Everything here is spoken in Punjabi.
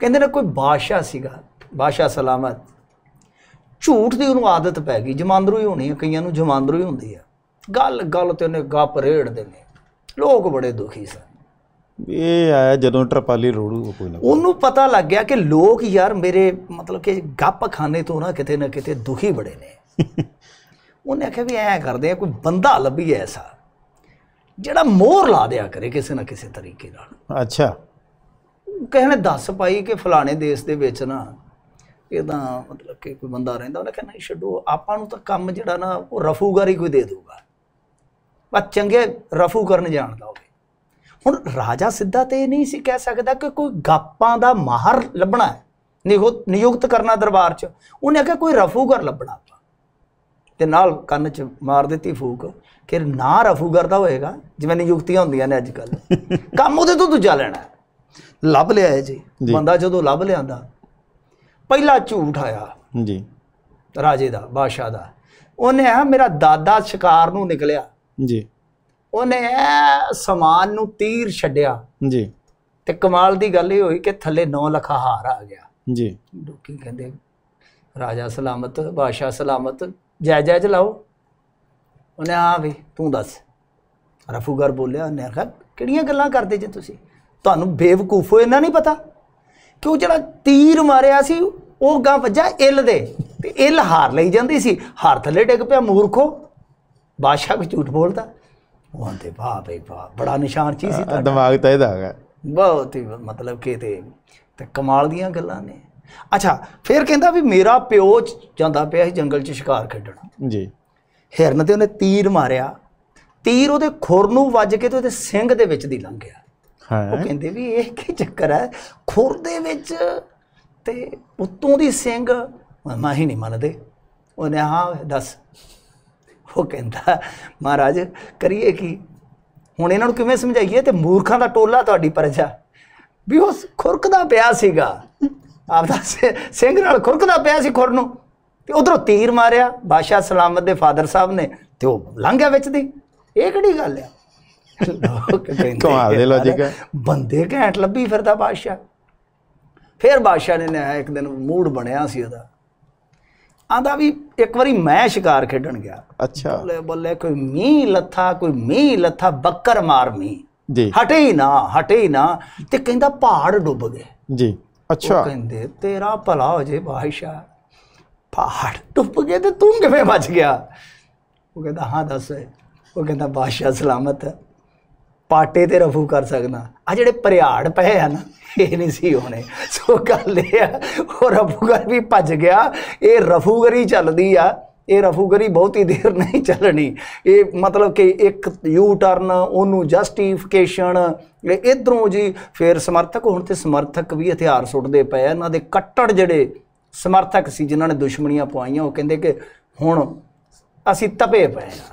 ਕਹਿੰਦੇ ਨੇ ਕੋਈ ਬਾਦਸ਼ਾਹ ਸੀਗਾ ਬਾਦਸ਼ਾਹ ਸਲਾਮਤ ਝੂਠ ਦੀ ਉਹਨੂੰ ਆਦਤ ਪੈ ਗਈ ਜਮਾਂਦਰੂ ਹੀ ਹੋਣੀ ਹੈ ਕਈਆਂ ਨੂੰ ਜਮਾਂਦਰੂ ਹੀ ਹੁੰਦੀ ਹੈ ਗੱਲ ਗੱਲ ਤੇ ਉਹਨੇ ਗੱਪ ਰੇੜਦੇ ਨੇ ਲੋਕ ਬੜੇ ਦੁਖੀ ਸਨ ਇਹ ਆਇਆ ਜਦੋਂ ਟਰਪਾਲੀ ਰੋੜੂ ਕੋਈ ਨਾ ਉਹਨੂੰ ਪਤਾ ਲੱਗ ਗਿਆ ਕਿ ਲੋਕ ਯਾਰ ਮੇਰੇ ਮਤਲਬ ਕਿ ਗੱਪ ਖਾਣੇ ਤੋਂ ਨਾ ਕਿਤੇ ਨਾ ਕਿਤੇ ਦੁਖੀ ਬੜੇ ਨੇ ਉਹਨੇ ਆਖਿਆ ਵੀ ਐ ਕਰਦੇ ਆ ਕੋਈ ਬੰਦਾ ਲੱਭੀਏ ਐਸਾ ਜਿਹੜਾ ਮੋਹਰ ਲਾ ਦਿਆ ਕਰੇ ਕਿਸੇ ਨਾ ਕਿਸੇ ਤਰੀਕੇ ਨਾਲ ਅੱਛਾ ਕਿਸੇ ਨੇ ਦੱਸ ਪਾਈ ਕਿ ਫਲਾਣੇ ਦੇਸ਼ ਦੇ ਵਿੱਚ ਨਾ ਇਹ ਤਾਂ ਮਤਲਬ ਕਿ ਕੋਈ ਬੰਦਾ ਰਹਿੰਦਾ ਉਹਨੇ ਕਹਿੰਦਾ ਛੱਡੋ ਆਪਾਂ ਨੂੰ ਤਾਂ ਕੰਮ ਜਿਹੜਾ ਨਾ ਉਹ ਰਫੂਗਾਰੀ ਕੋਈ ਦੇ ਦੂਗਾ ਬਸ ਚੰਗੇ ਰਫੂ ਕਰਨ ਜਾਣਦਾ ਹੋਵੇ ਹੁਣ ਰਾਜਾ ਸਿੱਧਾ ਤੇ ਨਹੀਂ ਸੀ ਕਹਿ ਸਕਦਾ ਕਿ ਕੋਈ ਗਾਪਾਂ ਦਾ ਮਾਹਰ ਲੱਭਣਾ ਹੈ ਨਿਯੁਕਤ ਕਰਨਾ ਦਰਬਾਰ 'ਚ ਉਹਨੇ ਕਿਹਾ ਕੋਈ ਰਫੂਗਰ ਲੱਭਣਾ ਤੇ ਨਾਲ ਕੰਨ 'ਚ ਮਾਰ ਦਿੱਤੀ ਫੂਕ ਕਿ ਨਾ ਰਫੂਗਰ ਦਾ ਹੋਏਗਾ ਜਿਵੇਂ ਨਿਯੁਕਤੀਆਂ ਹੁੰਦੀਆਂ ਨੇ ਅੱਜ ਕੱਲ ਕੰਮ ਉਹਦੇ ਤੋਂ ਦੂਜਾ ਲੈਣਾ ਲੱਭ ਲਿਆ ਹੈ ਜੀ ਬੰਦਾ ਜਦੋਂ ਲੱਭ ਲਿਆਂਦਾ ਪਹਿਲਾ ਝੂਠ ਆਇਆ ਜੀ ਰਾਜੇ ਦਾ ਬਾਦਸ਼ਾਹ ਦਾ ਉਹਨੇ ਆ ਮੇਰਾ ਦਾਦਾ ਸ਼ਿਕਾਰ ਨੂੰ ਨਿਕਲਿਆ ਜੀ ਉਹਨੇ ਸਮਾਨ ਨੂੰ ਤੀਰ ਛੱਡਿਆ ਜੀ ਤੇ ਕਮਾਲ ਦੀ ਗੱਲ ਇਹ ਹੋਈ ਕਿ ਥੱਲੇ 9 ਲੱਖ ਹਾਰ ਆ ਗਿਆ ਜੀ ਲੋਕੀ ਕਹਿੰਦੇ ਰਾਜਾ ਸਲਾਮਤ ਬਾਦਸ਼ਾਹ ਸਲਾਮਤ ਜੈ ਜੈ ਚਲਾਓ ਉਹਨੇ ਆ ਵੀ ਤੂੰ ਦੱਸ ਰਫੂਗਰ ਬੋਲਿਆ ਉਹਨੇ ਕਿਹੜੀਆਂ ਗੱਲਾਂ ਕਰਦੇ ਜੇ ਤੁਸੀਂ ਤੁਹਾਨੂੰ ਹੋ ਇਹਨਾਂ ਨਹੀਂ ਪਤਾ ਕਿ ਉਹ ਜਿਹੜਾ ਤੀਰ ਮਾਰਿਆ ਸੀ ਉਹ ਗਾਂ ਵੱਜਾ ਇਲ ਦੇ ਤੇ ਇਲ ਹਾਰ ਲਈ ਜਾਂਦੀ ਸੀ ਹਰ ਥੱਲੇ ਡਿੱਗ ਪਿਆ ਮੂਰਖੋ ਬਾਦਸ਼ਾਹ ਵੀ ਝੂਠ ਬੋਲਦਾ ਉਹ ਆਂਦੇ ਵਾਹ ਬਈ ਵਾਹ ਬੜਾ ਨਿਸ਼ਾਨ ਚੀ ਸੀ ਤੁਹਾਡਾ ਦਿਮਾਗ ਤਾਂ ਇਹਦਾ ਹੈਗਾ ਬਹੁਤ ਹੀ ਮਤਲਬ ਕਿ ਤੇ ਤੇ ਕਮਾਲ ਦੀਆਂ ਗੱਲਾਂ ਨੇ ਅੱਛਾ ਫਿਰ ਕਹਿੰਦਾ ਵੀ ਮੇਰਾ ਪਿਓ ਜਾਂਦਾ ਪਿਆ ਸੀ ਜੰਗਲ 'ਚ ਸ਼ਿਕਾਰ ਖੇਡਣ ਜੀ ਹਿਰਨ ਤੇ ਉਹਨੇ ਤੀਰ ਮਾਰਿਆ ਤੀਰ ਉਹਦੇ ਖੁਰ ਨੂੰ ਵੱਜ ਕੇ ਤੇ ਉਹਦੇ ਸਿੰਘ ਦੇ ਵਿੱਚ ਦੀ ਲੰਘ ਗਿਆ ਉਹ ਕਹਿੰਦੇ ਵੀ ਇਹ ਕੀ ਚੱਕਰ ਹੈ ਖੁਰ ਦੇ ਵਿੱਚ ਤੇ ਉਤੋਂ ਦੀ ਸਿੰਘ ਹੀ ਨਹੀਂ ਮੰਨਦੇ ਉਹਨੇ ਹਾਂ ਦੱਸ ਉਹ ਕਹਿੰਦਾ ਮਹਾਰਾਜ ਕਰੀਏ ਕੀ ਹੁਣ ਇਹਨਾਂ ਨੂੰ ਕਿਵੇਂ ਸਮਝਾਈਏ ਤੇ ਮੂਰਖਾਂ ਦਾ ਟੋਲਾ ਤੁਹਾਡੀ ਪਰਜਾ ਵੀ ਉਹ ਖੁਰਕਦਾ ਪਿਆ ਸੀਗਾ ਆਪਦਾ ਸਿੰਘ ਨਾਲ ਖੁਰਕਦਾ ਪਿਆ ਸੀ ਖੁਰ ਨੂੰ ਤੇ ਉਧਰੋਂ ਤੀਰ ਮਾਰਿਆ ਬਾਦਸ਼ਾਹ ਸਲਾਮਤ ਦੇ ਫਾਦਰ ਸਾਹਿਬ ਨੇ ਤੇ ਉਹ ਲੰਘ ਗਿਆ ਵਿੱਚ ਦੀ ਇਹ ਕਿਹੜੀ ਗੱਲ ਆ ਲੋਕ ਕਹਿੰਦੇ ਕਮਾਲ ਦੀ ਲੋਜੀਕ ਹੈ ਬੰਦੇ ਘੈਂਟ ਲੱਭੀ ਫਿਰਦਾ ਬਾਦਸ਼ਾਹ ਫਿਰ ਬਾਦਸ਼ਾਹ ਨੇ ਨਾ ਇੱਕ ਦਿਨ ਮੂਡ ਬਣਿਆ ਸੀ ਉਹਦਾ ਆਂਦਾ ਵੀ ਇੱਕ ਵਾਰੀ ਮੈਂ ਸ਼ਿਕਾਰ ਖੇਡਣ ਗਿਆ ਅੱਛਾ ਬੋਲੇ ਬੋਲੇ ਕੋਈ ਮੀਂਹ ਲੱਥਾ ਕੋਈ ਮੀਂਹ ਲੱਥਾ ਬੱਕਰ ਮਾਰ ਮੀਂਹ ਜੀ ਹਟੇ ਹੀ ਨਾ ਹਟੇ ਹੀ ਨਾ ਤੇ ਕਹਿੰਦਾ ਪਹਾੜ ਡੁੱਬ ਗਏ ਜੀ ਅੱਛਾ ਕਹਿੰਦੇ ਤੇਰਾ ਭਲਾ ਹੋ ਜੇ ਬਾਦਸ਼ਾਹ ਪਹਾੜ ਡੁੱਬ ਗਏ ਤੇ ਤੂੰ ਕਿਵੇਂ ਬਚ ਗਿਆ ਉਹ ਕਹਿੰਦਾ ਹਾਂ ਦੱਸ ਉਹ ਕਹਿੰਦਾ ਬਾਦਸ਼ਾਹ ਸਲਾਮਤ ਹੈ ਪਾਟੇ ਤੇ ਰਫੂ ਕਰ ਸਕਦਾ ਆ ਜਿਹੜੇ ਪਰਿਆੜ ਪਏ ਆ ਨਾ ਇਹ ਨਹੀਂ ਸੀ ਹੋਣੇ ਸੋ ਗੱਲ ਲਿਆ ਆ ਉਹ ਰਫੂਗਰ ਵੀ ਭੱਜ ਗਿਆ ਇਹ ਰਫੂਗਰੀ ਚੱਲਦੀ ਆ ਇਹ ਰਫੂਗਰੀ ਬਹੁਤੀ ਦੇਰ ਨਹੀਂ ਚੱਲਣੀ ਇਹ ਮਤਲਬ ਕਿ ਇੱਕ ਯੂ ਟਰਨ ਉਹਨੂੰ ਜਸਟੀਫਿਕੇਸ਼ਨ ਇਧਰੋਂ ਜੀ ਫਿਰ ਸਮਰਥਕ ਹੁਣ ਤੇ ਸਮਰਥਕ ਵੀ ਹਥਿਆਰ ਸੁੱਟਦੇ ਪਏ ਆ ਇਹਨਾਂ ਦੇ ਕੱਟੜ ਜਿਹੜੇ ਸਮਰਥਕ ਸੀ ਜਿਨ੍ਹਾਂ ਨੇ ਦੁਸ਼ਮਣੀਆਂ ਪਵਾਈਆਂ ਉਹ ਕਹਿੰਦੇ ਕਿ ਹੁਣ ਅਸੀਂ ਤਪੇ ਪਏ ਆ